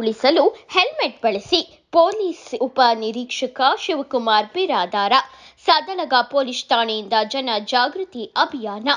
ಉಳಿಸಲು ಹೆಲ್ಮೆಟ್ ಬಳಸಿ ಪೊಲೀಸ್ ಉಪ ನಿರೀಕ್ಷಕ ಶಿವಕುಮಾರ್ ಬಿರಾದಾರ ಸದಲಗ ಪೊಲೀಸ್ ಠಾಣೆಯಿಂದ ಜನ ಜಾಗೃತಿ ಅಭಿಯಾನ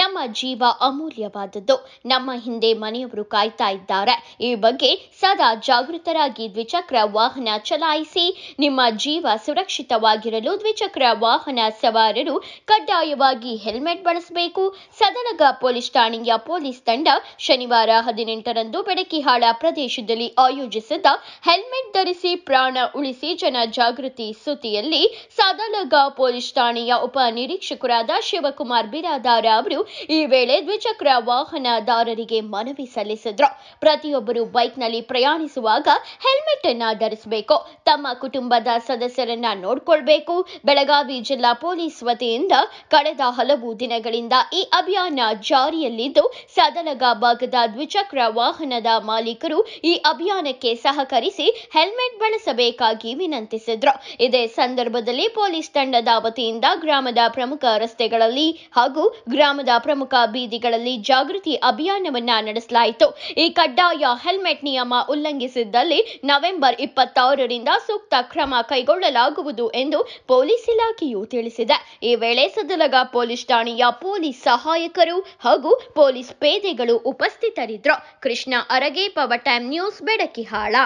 ನಮ್ಮ ಜೀವ ಅಮೂಲ್ಯವಾದದ್ದು ನಮ್ಮ ಹಿಂದೆ ಮನೆಯವರು ಕಾಯ್ತಾ ಇದ್ದಾರೆ ಈ ಬಗ್ಗೆ ಸದಾ ಜಾಗೃತರಾಗಿ ದ್ವಿಚಕ್ರ ವಾಹನ ಚಲಾಯಿಸಿ ನಿಮ್ಮ ಜೀವ ಸುರಕ್ಷಿತವಾಗಿರಲು ದ್ವಿಚಕ್ರ ವಾಹನ ಸವಾರರು ಕಡ್ಡಾಯವಾಗಿ ಹೆಲ್ಮೆಟ್ ಬಳಸಬೇಕು ಸದಲಗ ಪೊಲೀಸ್ ಠಾಣೆಯ ಪೊಲೀಸ್ ತಂಡ ಶನಿವಾರ ಹದಿನೆಂಟರಂದು ಬೆಡಕಿಹಾಳ ಪ್ರದೇಶದಲ್ಲಿ ಆಯೋಜಿಸಿದ್ದ ಹೆಲ್ಮೆಟ್ ಧರಿಸಿ ಪ್ರಾಣ ಉಳಿಸಿ ಜನ ಜಾಗೃತಿ ಸುತಿಯಲ್ಲಿ ಸದಲಗ ಪೊಲೀಸ್ ಠಾಣೆಯ ಉಪ ನಿರೀಕ್ಷಕರಾದ ಶಿವಕುಮಾರ್ ಬಿರಾದಾರ ಅವರು ಈ ವೇಳೆ ದ್ವಿಚಕ್ರ ವಾಹನದಾರರಿಗೆ ಮನವಿ ಸಲ್ಲಿಸಿದ್ರು ಪ್ರತಿಯೊಬ್ಬರು ಬೈಕ್ನಲ್ಲಿ ಪ್ರಯಾಣಿಸುವಾಗ ಹೆಲ್ಮೆಟ್ ಅನ್ನ ಧರಿಸಬೇಕು ತಮ್ಮ ಕುಟುಂಬದ ಸದಸ್ಯರನ್ನ ನೋಡ್ಕೊಳ್ಬೇಕು ಬೆಳಗಾವಿ ಜಿಲ್ಲಾ ಪೊಲೀಸ್ ವತಿಯಿಂದ ಕಳೆದ ಹಲವು ದಿನಗಳಿಂದ ಈ ಅಭಿಯಾನ ಜಾರಿಯಲ್ಲಿದ್ದು ಸದಲಗ ಭಾಗದ ದ್ವಿಚಕ್ರ ವಾಹನದ ಮಾಲೀಕರು ಈ ಅಭಿಯಾನಕ್ಕೆ ಸಹಕರಿಸಿ ಹೆಲ್ಮೆಟ್ ಬಳಸಬೇಕಾಗಿ ವಿನಂತಿಸಿದ್ರು ಇದೇ ಸಂದರ್ಭದಲ್ಲಿ ಪೊಲೀಸ್ ತಂಡದ ವತಿಯಿಂದ ಗ್ರಾಮದ ಪ್ರಮುಖ ರಸ್ತೆಗಳಲ್ಲಿ ಹಾಗೂ ಗ್ರಾಮ ಗ್ರಾಮದ ಪ್ರಮುಖ ಬೀದಿಗಳಲ್ಲಿ ಜಾಗೃತಿ ಅಭಿಯಾನವನ್ನ ನಡೆಸಲಾಯಿತು ಈ ಕಡ್ಡಾಯ ಹೆಲ್ಮೆಟ್ ನಿಯಮ ಉಲ್ಲಂಘಿಸಿದ್ದಲ್ಲಿ ನವೆಂಬರ್ ಇಪ್ಪತ್ತಾರರಿಂದ ಸೂಕ್ತ ಕ್ರಮ ಕೈಗೊಳ್ಳಲಾಗುವುದು ಎಂದು ಪೊಲೀಸ್ ಇಲಾಖೆಯು ತಿಳಿಸಿದೆ ಈ ವೇಳೆ ಸದಲಗ ಪೊಲೀಸ್ ಠಾಣೆಯ ಪೊಲೀಸ್ ಸಹಾಯಕರು ಹಾಗೂ ಪೊಲೀಸ್ ಪೇದೆಗಳು ಉಪಸ್ಥಿತರಿದ್ದರು Krishna Arage power time news ಬೆಡಕಿಹಾಳ